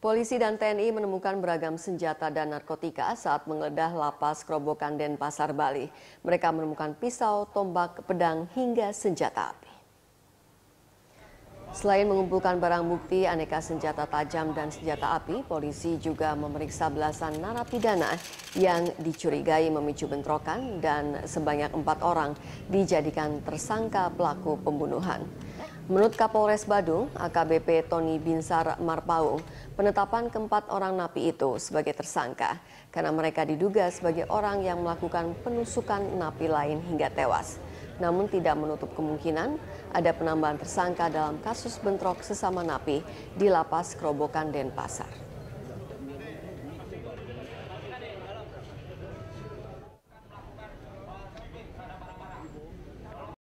Polisi dan TNI menemukan beragam senjata dan narkotika saat menggeledah lapas Krobokan Denpasar, Bali. Mereka menemukan pisau, tombak, pedang, hingga senjata api. Selain mengumpulkan barang bukti aneka senjata tajam dan senjata api, polisi juga memeriksa belasan narapidana yang dicurigai memicu bentrokan dan sebanyak empat orang dijadikan tersangka pelaku pembunuhan. Menurut Kapolres Badung, AKBP Tony Binsar Marpaung, penetapan keempat orang napi itu sebagai tersangka karena mereka diduga sebagai orang yang melakukan penusukan napi lain hingga tewas. Namun tidak menutup kemungkinan ada penambahan tersangka dalam kasus bentrok sesama napi di Lapas Kerobokan Denpasar.